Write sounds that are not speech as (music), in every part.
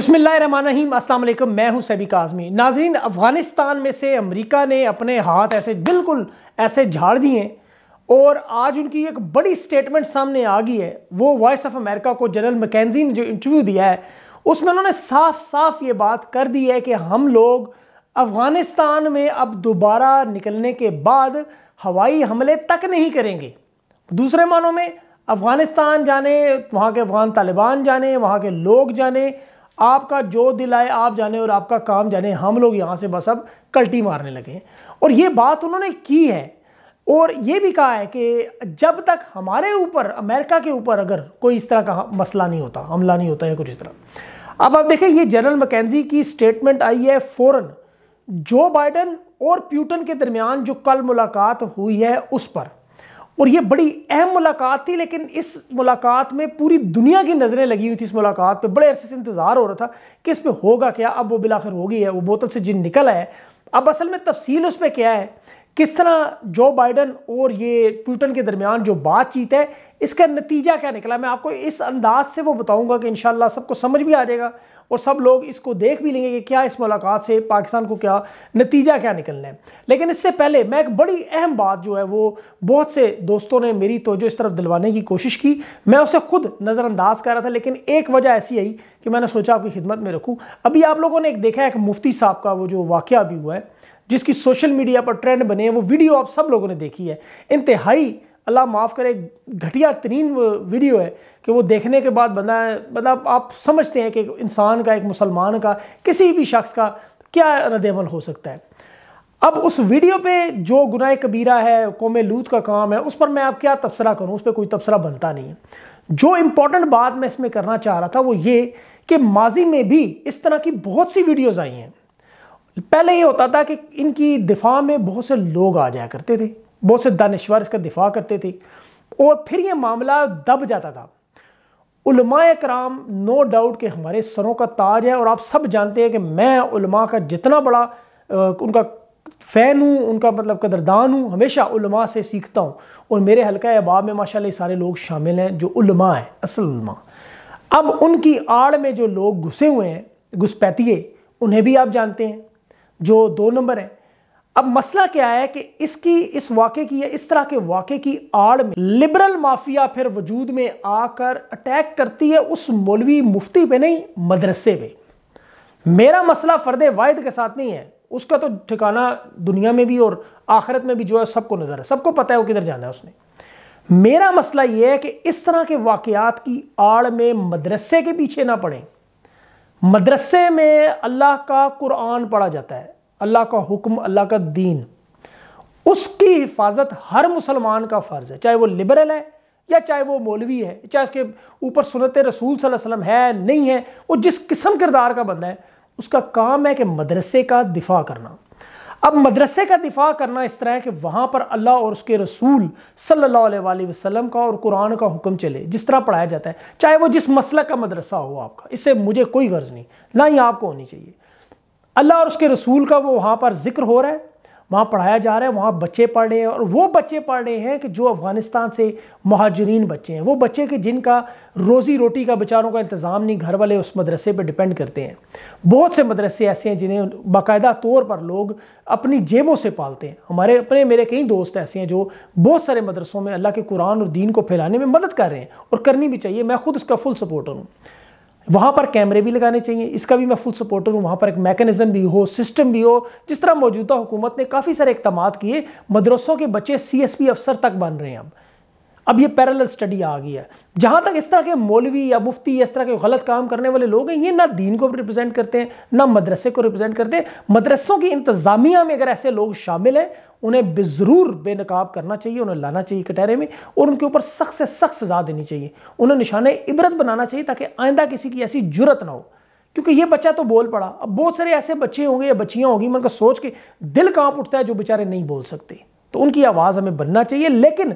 बिस्मिल्लाम अस्सलाम मैं हूं सभी काज़मी नाजरीन अफ़गानिस्तान में से अमेरिका ने अपने हाथ ऐसे बिल्कुल ऐसे झाड़ दिए और आज उनकी एक बड़ी स्टेटमेंट सामने आ गई है वो वॉइस ऑफ अमेरिका को जनरल मकैनजी ने जो इंटरव्यू दिया है उसमें उन्होंने साफ साफ ये बात कर दी है कि हम लोग अफ़गानिस्तान में अब दोबारा निकलने के बाद हवाई हमले तक नहीं करेंगे दूसरे मानों में अफ़गानिस्तान जाने वहाँ के अफ़गान तालिबान जाने वहाँ के लोग जाने आपका जो दिल आए आप जाने और आपका काम जाने हम लोग यहाँ से बस अब कल्टी मारने लगे हैं और ये बात उन्होंने की है और ये भी कहा है कि जब तक हमारे ऊपर अमेरिका के ऊपर अगर कोई इस तरह का मसला नहीं होता हमला नहीं होता या कुछ इस तरह अब आप देखें ये जनरल मकैनजी की स्टेटमेंट आई है फ़ौरन जो बाइडन और प्यूटन के दरमियान जो कल मुलाकात हुई है उस पर और ये बड़ी अहम मुलाकात थी लेकिन इस मुलाकात में पूरी दुनिया की नज़रें लगी हुई थी इस मुलाकात पे बड़े अरसे से इंतज़ार हो रहा था कि इस पर होगा क्या अब वो बिलाखिर हो गई है वो बोतल से जिन निकल आए अब असल में तफसील उस पर क्या है किस तरह जो बाइडन और ये पुटन के दरमियान जो बातचीत है इसका नतीजा क्या निकला मैं आपको इस अंदाज से वो बताऊँगा कि इन सबको समझ भी आ जाएगा और सब लोग इसको देख भी लेंगे कि क्या इस मुलाकात से पाकिस्तान को क्या नतीजा क्या निकलना है लेकिन इससे पहले मैं एक बड़ी अहम बात जो है वो बहुत से दोस्तों ने मेरी तोजो इस तरफ दिलवाने की कोशिश की मैं उसे खुद नज़रअंदाज कर रहा था लेकिन एक वजह ऐसी आई कि मैंने सोचा आपकी खिदमत में रखूँ अभी आप लोगों ने एक देखा है एक मुफ्ती साहब का वो जो वाक़ भी हुआ है जिसकी सोशल मीडिया पर ट्रेंड बने हैं वो वीडियो आप सब लोगों ने देखी है इंतहाई अल्लाह माफ़ करे घटिया तरीन वीडियो है कि वो देखने के बाद बंदा मतलब आप समझते हैं कि इंसान का एक मुसलमान का किसी भी शख्स का क्या रद्दमल हो सकता है अब उस वीडियो पे जो गुनाह कबीरा है कौम लूत का काम है उस पर मैं आप क्या तबसरा करूँ उस पर कोई तबसरा बनता नहीं है जो इम्पोर्टेंट बात मैं इसमें करना चाह रहा था वो ये कि माजी में भी इस तरह की बहुत सी वीडियोज़ आई हैं पहले ये होता था कि इनकी दिफा में बहुत से लोग आ जाया करते थे बहुत से दानश्वर इसका दिफा करते थे और फिर ये मामला दब जाता था उलमा कराम नो डाउट कि हमारे सरों का ताज है और आप सब जानते हैं कि मैं उलमा का जितना बड़ा उनका फ़ैन हूँ उनका मतलब कदरदान हूँ हमेशा उलमा से सीखता हूँ और मेरे हल्का अहबाब में माशाल्लाह सारे लोग शामिल हैं जो उलमा हैं असल उलमा अब उनकी आड़ में जो लोग घुसे हुए हैं घुसपैतिए उन्हें भी आप जानते हैं जो दो नंबर हैं अब मसला क्या है कि इसकी इस वाक़े की या इस तरह के वाक़े की आड़ में लिबरल माफिया फिर वजूद में आकर अटैक करती है उस मौलवी मुफ्ती पे नहीं मदरसे पे मेरा मसला फ़र्द वाहिद के साथ नहीं है उसका तो ठिकाना दुनिया में भी और आखिरत में भी जो है सबको नज़र है सबको पता है वो किधर जाना है उसने मेरा मसला ये है कि इस तरह के वाक़ात की आड़ में मदरसे के पीछे ना पड़ें मदरसे में अल्लाह का कुरान पढ़ा जाता है अल्लाह का हुक्म अल्लाह का दीन उसकी हिफाजत हर मुसलमान का फ़र्ज़ है चाहे वो लिबरल है या चाहे वो मौलवी है चाहे उसके ऊपर सुनत रसूल वसलम है नहीं है वो जिस किस्म किरदार का बंदा है उसका काम है कि मदरसे का दिफा करना अब मदरसे का दिफा करना इस तरह है कि वहाँ पर अल्लाह और उसके रसूल सल्लल्लाहु अलैहि वसल्लम का और कुरान का हुक्म चले जिस तरह पढ़ाया जाता है चाहे वो जिस मसल का मदरसा हो आपका इससे मुझे कोई गर्ज नहीं ना ही आपको होनी चाहिए अल्लाह और उसके रसूल का वो वहाँ पर जिक्र हो रहा है वहाँ पढ़ाया जा रहा है वहाँ बच्चे पढ़ रहे हैं और वो बच्चे पढ़ रहे हैं कि जो अफ़गानिस्तान से महाजरीन बच्चे हैं वो बच्चे के जिनका रोज़ी रोटी का बेचारों का इंतज़ाम नहीं घर वाले उस मदरसे पर डिपेंड करते हैं बहुत से मदरसे ऐसे हैं जिन्हें बाकायदा तौर पर लोग अपनी जेबों से पालते हैं हमारे अपने मेरे कई दोस्त ऐसे हैं जो बहुत सारे मदरसों में अल्लाह के कुरान और दीन को फैलाने में मदद कर रहे हैं और करनी भी चाहिए मैं खुद उसका फुल सपोर्टर हूँ वहाँ पर कैमरे भी लगाने चाहिए इसका भी मैं फुल सपोर्टर हूँ वहाँ पर एक मैकेनिज्म भी हो सिस्टम भी हो जिस तरह मौजूदा हुकूमत ने काफ़ी सारे इकदाम किए मदरसों के बच्चे सी एस पी अफसर तक बन रहे हैं अब अब ये पैरल स्टडी आ गई है जहां तक इस तरह के मौलवी या मुफ्ती या इस तरह के गलत काम करने वाले लोग हैं ये ना दीन को रिप्रेजेंट करते हैं ना मदरसे को रिप्रेजेंट करते हैं मदरसों की इंतज़ामिया में अगर ऐसे लोग शामिल हैं उन्हें बेजरूर बेनकाब करना चाहिए उन्हें लाना चाहिए कटहरे में और उनके ऊपर सख्त से सख्त सजा देनी चाहिए उन्हें निशान इबरत बनाना चाहिए ताकि आइंदा किसी की ऐसी जरूरत ना हो क्योंकि ये बच्चा तो बोल पड़ा अब बहुत सारे ऐसे बच्चे होंगे या बच्चियाँ होंगी मन का सोच के दिल कांप उठता है जो बेचारे नहीं बोल सकते तो उनकी आवाज़ हमें बनना चाहिए लेकिन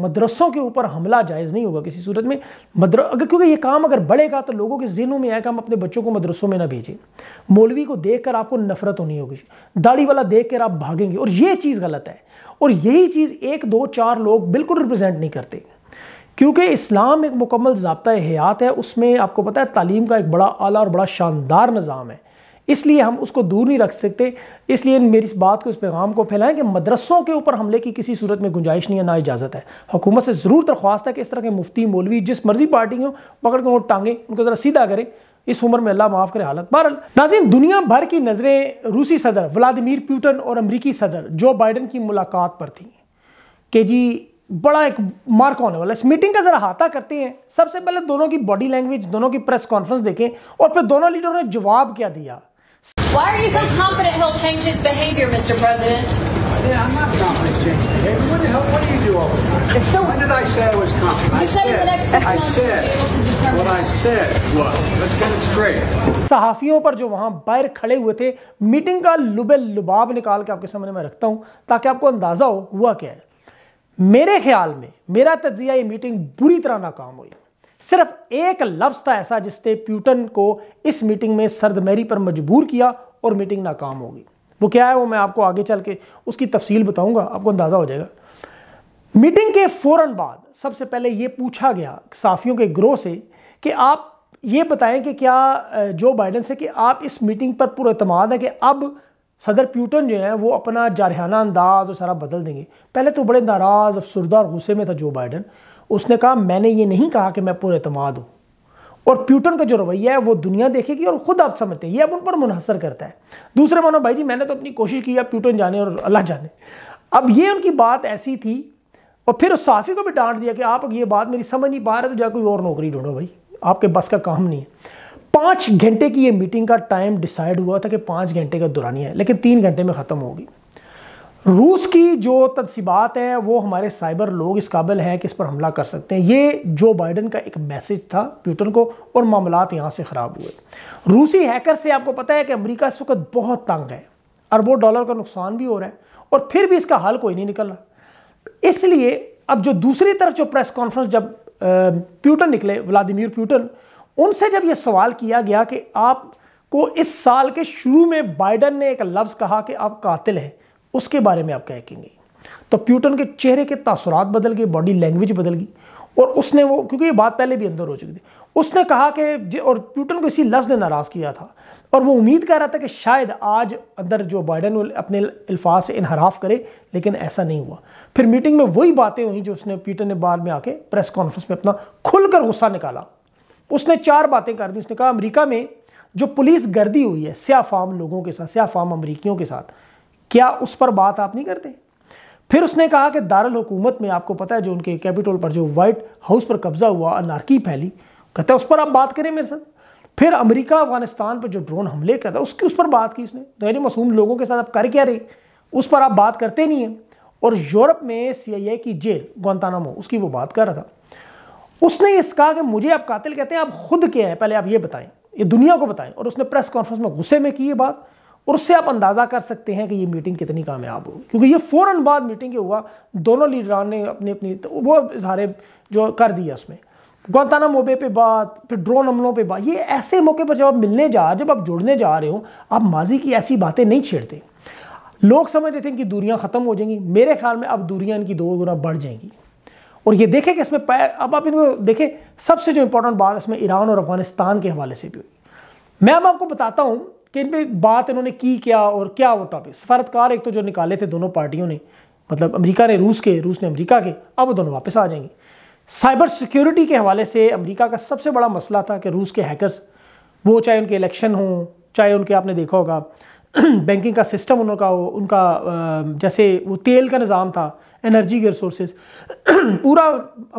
मदरसों के ऊपर हमला जायज़ नहीं होगा किसी सूरत में मदर अगर क्योंकि ये काम अगर बढ़ेगा तो लोगों के जहनों में आएगा हम अपने बच्चों को मदरसों में ना भेजें मौलवी को देख कर आपको नफरत होनी होगी दाढ़ी वाला देख कर आप भागेंगे और ये चीज़ गलत है और यही चीज़ एक दो चार लोग बिल्कुल रिप्रजेंट नहीं करते क्योंकि इस्लाम एक मुकम्मल जबता हयात है उसमें आपको पता है तालीम का एक बड़ा आला और बड़ा शानदार निज़ाम है इसलिए हम उसको दूर नहीं रख सकते इसलिए मेरी इस बात को इस पैगाम को फैलाएं कि मदरसों के ऊपर हमले की किसी सूरत में गुंजाइश नहीं है ना इजाज़त है हुकूमत से ज़रूर दरख्वास्त है कि इस तरह के मुफ्ती मौलवी जिस मर्जी पार्टी हो पकड़ के वो टांगे उनको ज़रा सीधा करें इस उम्र में अल्लाह माफ़ करे हालत बहरल नाजिन दुनिया भर की नज़रें रूसी सदर व्लादिमीर प्यूटन और अमरीकी सदर जो बाइडन की मुलाकात पर थी कि जी बड़ा एक मार्क होने वाला इस मीटिंग का ज़रा हाथा करते हैं सबसे पहले दोनों की बॉडी लैंग्वेज दोनों की प्रेस कॉन्फ्रेंस देखें और फिर दोनों लीडरों ने जवाब क्या दिया Why are you so confident he'll change his behavior, Mr. President? Yeah, I'm not confident he'll change his behavior. What the hell? What do you do all the time? It's so. When did I say I was confident? You I said, said the next I said. What I said was, let's get it straight. सहाफ़ियों पर जो वहां बाहर खड़े हुए थे meeting का लुबे लुबाब निकाल के आपके सामने मैं रखता हूं ताकि आपको अंदाज़ा हो हुआ क्या है मेरे ख्याल में मेरा तजिया ये मीटिंग बुरी तरह नाकाम हुई सिर्फ एक लफ्ज था ऐसा जिसने प्यूटन को इस मीटिंग में सरदमेरी पर मजबूर किया और मीटिंग नाकाम होगी वो क्या है वो मैं आपको आगे चल के उसकी तफसील बताऊंगा आपको अंदाज़ा हो जाएगा मीटिंग के फौरन बाद सबसे पहले ये पूछा गया साफियों के ग्रोह से कि आप ये बताएं कि क्या जो बाइडन से कि आप इस मीटिंग पर पुरमाद है कि अब सदर प्यूटन जो है वो अपना जारहाना अंदाज और सारा बदल देंगे पहले तो बड़े नाराज़ अफसरदा और गुस्से में था जो बाइडन उसने कहा मैंने ये नहीं कहा कि मैं पूरे अतमाद हूँ और प्यूटन का जो रवैया है वो दुनिया देखेगी और खुद आप समझते हैं ये अब उन पर मुनहसर करता है दूसरे मानो भाई जी मैंने तो अपनी कोशिश की है प्यूटन जाने और अल्लाह जाने अब ये उनकी बात ऐसी थी और फिर उस साफ़ी को भी डांट दिया कि आप ये बात मेरी समझ नहीं पा रहे तो जा कोई और नौकरी ढूंढो भाई आपके बस का काम नहीं है पाँच घंटे की ये मीटिंग का टाइम डिसाइड हुआ था कि पाँच घंटे का दुरानी है लेकिन तीन घंटे में ख़त्म होगी रूस की जो तनसीबात हैं वो हमारे साइबर लोग इस काबिल हैं कि इस पर हमला कर सकते हैं ये जो बाइडन का एक मैसेज था प्यूटन को और मामला यहाँ से ख़राब हुए रूसी हैकर से आपको पता है कि अमेरिका इस वक्त बहुत तंग है अरबों डॉलर का नुकसान भी हो रहा है और फिर भी इसका हल कोई नहीं निकल रहा इसलिए अब जो दूसरी तरफ जो प्रेस कॉन्फ्रेंस जब प्यूटन निकले व्लादिमिर प्यूटन उनसे जब यह सवाल किया गया कि आपको इस साल के शुरू में बाइडन ने एक लफ्ज़ कहा कि आप कातिल हैं उसके बारे में आप क्या कहेंगे तो प्यूटन के चेहरे के तासुरात बदल गए बॉडी लैंग्वेज बदल गई और उसने वो क्योंकि ये बात पहले भी अंदर हो चुकी थी उसने कहा कि और प्यूटन को इसी लफ्ज़ ने नाराज़ किया था और वो उम्मीद कर रहा था कि शायद आज अंदर जो बाइडन अपने अल्फाज से इनहराफ करे लेकिन ऐसा नहीं हुआ फिर मीटिंग में वही बातें हुई जो उसने प्यूटन ने बाद में आके प्रेस कॉन्फ्रेंस में अपना खुलकर गुस्सा निकाला उसने चार बातें कर दी उसने कहा अमरीका में जो पुलिस गर्दी हुई है स्याफाम लोगों के साथ स्याफाम अमरीकियों के साथ क्या उस पर बात आप नहीं करते फिर उसने कहा कि दारुल हुकूमत में आपको पता है जो उनके कैपिटल पर जो व्हाइट हाउस पर कब्जा हुआ अनारकी फैली कहते हैं उस पर आप बात करें मेरे साथ फिर अमेरिका अफगानिस्तान पर जो ड्रोन हमले करता उसकी उस पर बात की उसने तो यानी मासूम लोगों के साथ आप कर क्या रहे उस पर आप बात करते नहीं हैं और यूरोप में सीआईए की जेल गोंतानामो उसकी वो बात कर रहा था उसने इस कहा कि मुझे आप कातिल कहते हैं आप खुद क्या है पहले आप ये बताएं ये दुनिया को बताएं और उसने प्रेस कॉन्फ्रेंस में गुस्से में की ये बात और उससे आप अंदाज़ा कर सकते हैं कि ये मीटिंग कितनी कामयाब होगी क्योंकि ये फौरन बाद मीटिंग के हुआ दोनों लीडरान ने अपनी अपनी तो वो इजहारे जो कर दिया उसमें गौताना मोबे पे बात फिर ड्रोन हमलों पे बात ये ऐसे मौके पर जब आप मिलने जा जब आप जुड़ने जा रहे हो आप माजी की ऐसी बातें नहीं छेड़ते लोग समझ रहे थे इनकी दूरियाँ ख़त्म हो जाएंगी मेरे ख्याल में अब दूरियाँ इनकी दो गुना बढ़ जाएंगी और ये देखें कि इसमें अब आप इनको देखें सबसे जो इंपॉर्टेंट बात इसमें ईरान और अफगानिस्तान के हवाले से भी हुई मैं अब आपको बताता हूँ कि इन पर बात इन्होंने की क्या और क्या वो टॉपिक सफारतकार एक तो जो निकाले थे दोनों पार्टियों ने मतलब अमेरिका ने रूस के रूस ने अमेरिका के अब वो दोनों वापस आ जाएंगे साइबर सिक्योरिटी के हवाले से अमेरिका का सबसे बड़ा मसला था कि रूस के हैकर्स वो चाहे उनके इलेक्शन हों चाहे उनके आपने देखा होगा बैंकिंग (clears throat) का सिस्टम उनका हो उनका जैसे वो तेल का निज़ाम था एनर्जी के रिसोर्सेज पूरा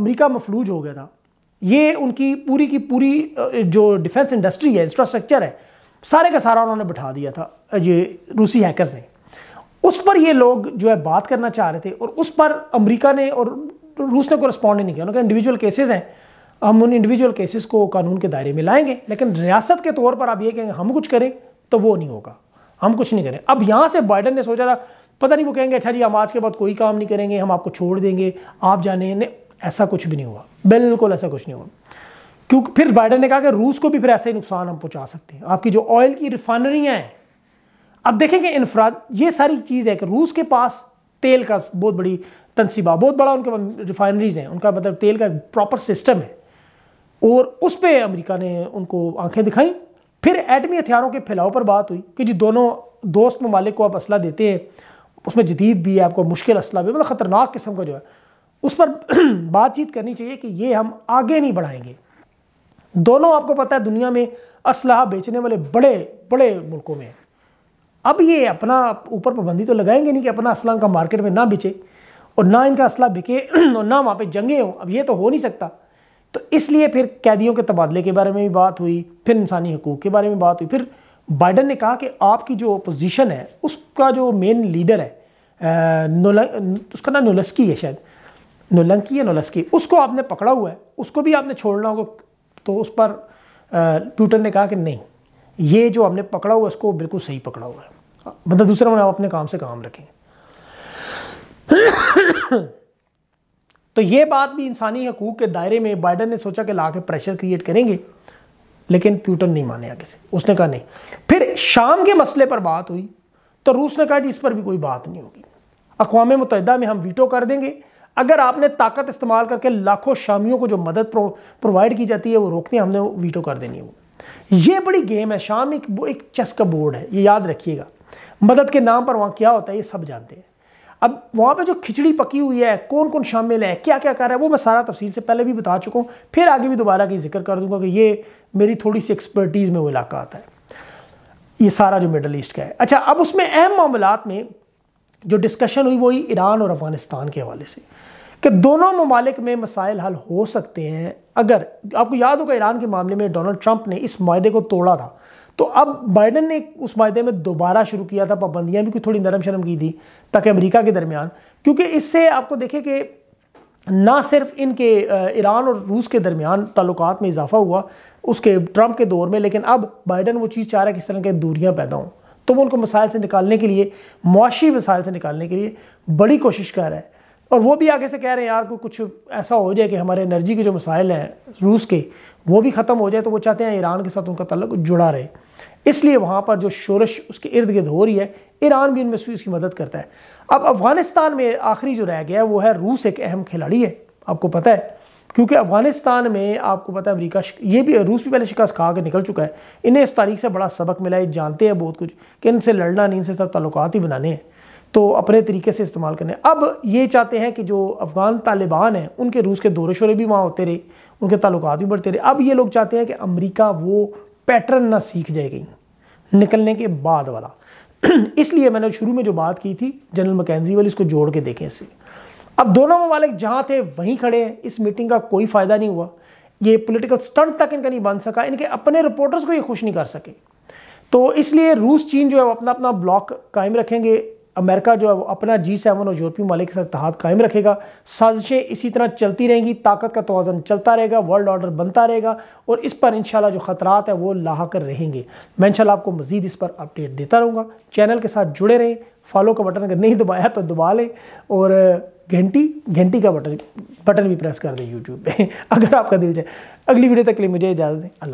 अमेरिका मफलूज हो गया था ये उनकी पूरी की पूरी जो डिफेंस इंडस्ट्री है इंफ्रास्ट्रक्चर है सारे का सारा उन्होंने बिठा दिया था ये रूसी हैकर्स ने उस पर ये लोग जो है बात करना चाह रहे थे और उस पर अमेरिका ने और रूस ने कोई रिस्पॉन्ड नहीं किया उन्होंने इंडिविजुअल केसेस हैं हम उन इंडिविजुअल केसेस को कानून के दायरे में लाएंगे लेकिन रियासत के तौर पर आप ये कहेंगे हम कुछ करें तो वो नहीं होगा हम कुछ नहीं करें अब यहाँ से बाइडन ने सोचा था पता नहीं वो कहेंगे अच्छा जी हम आज के बाद कोई काम नहीं करेंगे हम आपको छोड़ देंगे आप जाने ऐसा कुछ भी नहीं हुआ बिल्कुल ऐसा कुछ नहीं हुआ क्योंकि फिर बाइडन ने कहा कि रूस को भी फिर ऐसे ही नुकसान हम पहुंचा सकते हैं आपकी जो ऑयल की रिफाइनरियाँ हैं अब देखेंगे इनफराद ये सारी चीज़ है कि रूस के पास तेल का बहुत बड़ी तनसीबा बहुत बड़ा उनके रिफाइनरीज हैं उनका मतलब तेल का प्रॉपर सिस्टम है और उस पर अमरीका ने उनको आंखें दिखाई फिर एटमी हथियारों के फैलाव पर बात हुई कि जी दोनों दोस्त ममालिक को आप असला देते हैं उसमें जदीद भी है आपको मुश्किल असला भी मतलब ख़तरनाक किस्म का जो है उस पर (clears throat) बातचीत करनी चाहिए कि ये हम आगे नहीं बढ़ाएंगे दोनों आपको पता है दुनिया में असलाह बेचने वाले बड़े बड़े मुल्कों में अब ये अपना ऊपर पाबंदी तो लगाएंगे नहीं कि अपना असलाह का मार्केट में ना बिके और ना इनका असलाह बिके (clears throat) और ना वहाँ पर जंगे हों अब ये तो हो नहीं सकता तो इसलिए फिर कैदियों के तबादले के बारे में भी बात हुई फिर इंसानी हकूक़ के बारे में बात हुई फिर बाइडन ने कहा कि आपकी जो अपोजिशन है उसका जो मेन लीडर है नोल उसका नाम नोलस्की है शायद नोलंकी या नोलस्की उसको आपने पकड़ा हुआ है उसको भी आपने छोड़ना होगा तो उस पर प्यूटन ने कहा कि नहीं ये जो हमने पकड़ा हुआ है उसको बिल्कुल सही पकड़ा हुआ है मतलब दूसरा मैंने आप अपने काम से काम रखें तो ये बात भी इंसानी हकूक के दायरे में बाइडन ने सोचा कि ला के प्रेशर क्रिएट करेंगे लेकिन प्यूटन नहीं माने आगे से उसने कहा नहीं फिर शाम के मसले पर बात हुई तो रूस ने कहा जी इस पर भी कोई बात नहीं होगी अकवाम मुतहदा में हम वीटो कर देंगे अगर आपने ताकत इस्तेमाल करके लाखों शामियों को जो मदद प्रो, प्रोवाइड की जाती है वो रोकते हैं हमने वीटो कर देनी है वो ये बड़ी गेम है शाम एक वो एक चेस का बोर्ड है ये याद रखिएगा मदद के नाम पर वहाँ क्या होता है ये सब जानते हैं अब वहाँ पे जो खिचड़ी पकी हुई है कौन कौन शामिल है क्या क्या कर रहा है वो मैं सारा तफसील से पहले भी बता चुका हूँ फिर आगे भी दोबारा की जिक्र कर दूंगा कि ये मेरी थोड़ी सी एक्सपर्टीज़ में वो इलाका आता है ये सारा जो मिडल ईस्ट का है अच्छा अब उसमें अहम मामला में जो डिस्कशन हुई वही ईरान और अफगानिस्तान के हवाले से कि दोनों ममालिक में मसाइल हल हो सकते हैं अगर आपको याद होगा ईरान के मामले में डोनाल्ड ट्रंप ने इस माहे को तोड़ा था तो अब बाइडन ने उस माहे में दोबारा शुरू किया था पाबंदियाँ भी कुछ थोड़ी नरम शरम की थी ताकि अमरीका के दरमियान क्योंकि इससे आपको देखे कि ना सिर्फ इनके ईरान और रूस के दरमियान ताल्लुकात में इजाफा हुआ उसके ट्रंप के दौर में लेकिन अब बाइडन वो चीज़ चाह रहा है किस तरह के दूरियाँ पैदा हों तो वो उनको मिसाइल से निकालने के लिए मुआशी मिसाइल से निकालने के लिए बड़ी कोशिश कर रहा है और वो भी आगे से कह रहे हैं यार को कुछ ऐसा हो जाए कि हमारे एनर्जी के जो मिसाइल हैं रूस के वो भी ख़त्म हो जाए तो वो चाहते हैं ईरान के साथ उनका तल्लक जुड़ा रहे इसलिए वहाँ पर जो शोरश उसके इर्द गिर्द हो रही है ईरान भी उनमें उसकी मदद करता है अब अफ़गानिस्तान में आखिरी जो रह गया है वो है रूस एक अहम खिलाड़ी है आपको पता है क्योंकि अफगानिस्तान में आपको पता है अमरीका ये भी रूस भी पहले शिकस्त खा के निकल चुका है इन्हें इस तारीख से बड़ा सबक मिला है जानते हैं बहुत कुछ कि इनसे लड़ना नहीं इनसे सब ताल्लुक ही बनाने हैं तो अपने तरीके से इस्तेमाल करने अब ये चाहते हैं कि जो अफ़गान तालिबान हैं उनके रूस के दौरे शोरे भी वहाँ होते रहे उनके ताल्लुक भी बढ़ते रहे अब ये लोग चाहते हैं कि अमरीका वो पैटर्न ना सीख जाए कहीं निकलने के बाद वाला (clears throat) इसलिए मैंने शुरू में जो बात की थी जनरल मकैनजी वाली इसको जोड़ के देखें इससे अब दोनों ममालिक जहाँ थे वहीं खड़े हैं इस मीटिंग का कोई फ़ायदा नहीं हुआ ये पॉलिटिकल स्टंट तक इनका नहीं बन सका इनके अपने रिपोर्टर्स को ये खुश नहीं कर सके तो इसलिए रूस चीन जो है वो अपना अपना ब्लॉक कायम रखेंगे अमेरिका जो है वो अपना जी सेवन और यूरोपीय मालिक के साथ तहत कायम रखेगा साजिशें इसी तरह चलती रहेंगी ताकत का तोज़न चलता रहेगा वर्ल्ड ऑर्डर बनता रहेगा और इस पर इंशाल्लाह जो ख़तरात है वो लाहा कर रहेंगे मैं इंशाल्लाह आपको मज़ीद इस पर अपडेट देता रहूँगा चैनल के साथ जुड़े रहें फॉलो का बटन अगर नहीं दबाया तो दबा लें और घंटी घंटी का बटन बटन भी प्रेस कर दें यूट्यूब पे (laughs) अगर आपका दिल जाए अगली वीडियो तक के लिए मुझे इजाज़त दें अल्लाह